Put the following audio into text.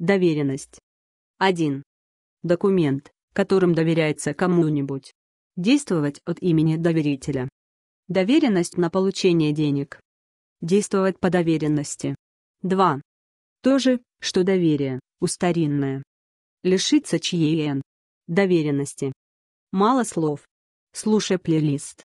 Доверенность. 1. Документ, которым доверяется кому-нибудь. Действовать от имени доверителя. Доверенность на получение денег. Действовать по доверенности. 2. То же, что доверие, устаринное. Лишиться чьей доверенности. Мало слов. Слушай плейлист.